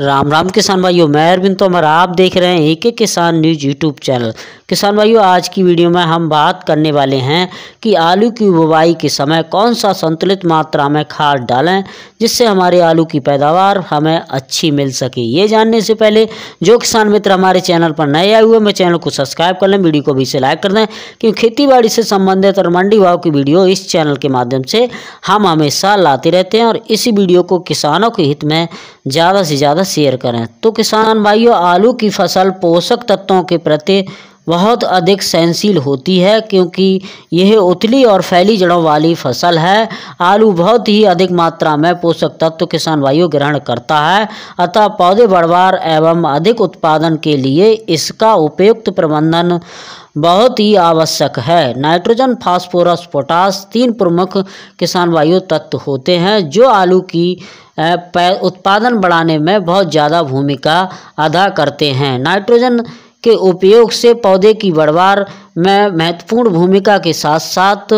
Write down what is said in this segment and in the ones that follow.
राम राम किसान भाइयों मैं अरविंद तोमर आप देख रहे हैं एक एक किसान न्यूज यूट्यूब चैनल किसान भाइयों आज की वीडियो में हम बात करने वाले हैं कि आलू की बुवाई के समय कौन सा संतुलित मात्रा में खाद डालें जिससे हमारे आलू की पैदावार हमें अच्छी मिल सके ये जानने से पहले जो किसान मित्र हमारे चैनल पर नए आए हुए मैं चैनल को सब्सक्राइब कर लें वीडियो को भी से लाइक कर दें क्योंकि खेती बाड़ी से संबंधित और मंडी भाव की वीडियो इस चैनल के माध्यम से हम हमेशा लाते रहते हैं और इसी वीडियो को किसानों के हित में ज़्यादा से ज़्यादा पर शेयर करें तो किसान भाइयों आलू की फसल पोषक तत्वों के प्रति बहुत अधिक सहनशील होती है क्योंकि यह उतली और फैली जड़ों वाली फसल है आलू बहुत ही अधिक मात्रा में पोषक तत्व तो किसान वायु ग्रहण करता है अतः पौधे बढ़वार एवं अधिक उत्पादन के लिए इसका उपयुक्त प्रबंधन बहुत ही आवश्यक है नाइट्रोजन फास्फोरस पोटास तीन प्रमुख किसान वायु तत्व होते हैं जो आलू की उत्पादन बढ़ाने में बहुत ज़्यादा भूमिका अदा करते हैं नाइट्रोजन के उपयोग से पौधे की बढ़वार में महत्वपूर्ण भूमिका के साथ साथ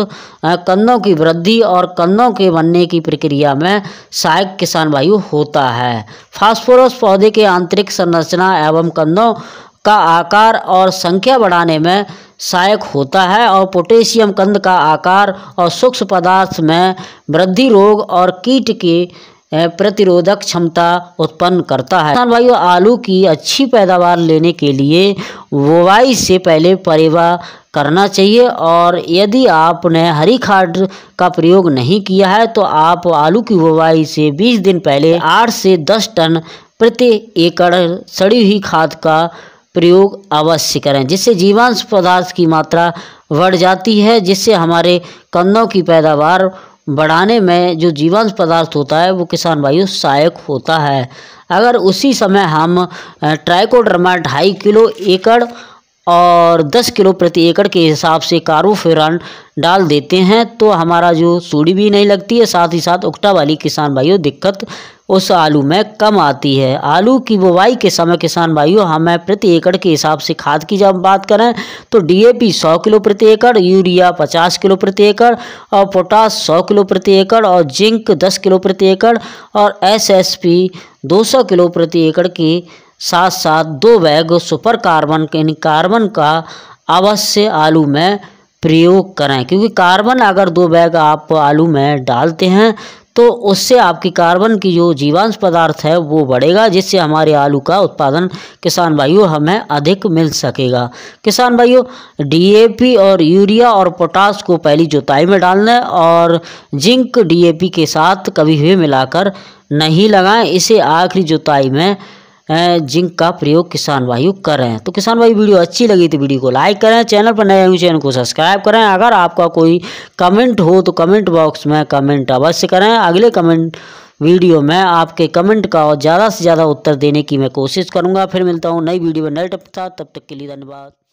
कंदों की वृद्धि और कंदों के बनने की प्रक्रिया में सहायक किसान वायु होता है फास्फोरस पौधे के आंतरिक संरचना एवं कंदों का आकार और संख्या बढ़ाने में सहायक होता है और पोटेशियम कंद का आकार और सूक्ष्म पदार्थ में वृद्धि रोग और कीट की प्रतिरोधक क्षमता उत्पन्न करता है किसान भाइयों आलू की अच्छी पैदावार लेने के लिए बुवाई से पहले परेवा करना चाहिए और यदि आपने हरी खाद का प्रयोग नहीं किया है तो आप आलू की बुवाई से 20 दिन पहले 8 से 10 टन प्रति एकड़ सड़ी हुई खाद का प्रयोग अवश्य करें जिससे जीवांश पदार्थ की मात्रा बढ़ जाती है जिससे हमारे कंदों की पैदावार बढ़ाने में जो जीवांश पदार्थ होता है वो किसान भाइयों सहायक होता है अगर उसी समय हम ट्राइकोड्रमा ढाई किलो एकड़ और 10 किलो प्रति एकड़ के हिसाब से कारोफेरान डाल देते हैं तो हमारा जो सूढ़ी भी नहीं लगती है साथ ही साथ उकटा वाली किसान भाइयों दिक्कत उस आलू में कम आती है आलू की बुवाई के समय किसान भाइयों हमें प्रति एकड़ के हिसाब से खाद की जब बात करें तो डीएपी 100 किलो प्रति एकड़ यूरिया 50 किलो प्रति एकड़ और पोटास सौ किलो प्रति एकड़ और जिंक दस किलो प्रति एकड़ और एस एस किलो प्रति एकड़ की साथ साथ दो बैग सुपर कार्बन यानी कार्बन का अवश्य आलू में प्रयोग करें क्योंकि कार्बन अगर दो बैग आप आलू में डालते हैं तो उससे आपकी कार्बन की जो जीवांश पदार्थ है वो बढ़ेगा जिससे हमारे आलू का उत्पादन किसान भाइयों हमें अधिक मिल सकेगा किसान भाइयों डीएपी और यूरिया और पोटास को पहली जुताई में डालना है और जिंक डीएपी के साथ कभी हुए मिलाकर नहीं लगाएं इसे आखिरी जुताई में जिंक का प्रयोग किसान वायु कर रहे हैं तो किसान भाई वीडियो अच्छी लगी तो वीडियो को लाइक करें चैनल पर नए हुए चैनल को सब्सक्राइब करें अगर आपका कोई कमेंट हो तो कमेंट बॉक्स में कमेंट अवश्य करें अगले कमेंट वीडियो में आपके कमेंट का ज़्यादा से ज़्यादा उत्तर देने की मैं कोशिश करूँगा फिर मिलता हूँ नई वीडियो में नए टप तब तक के लिए धन्यवाद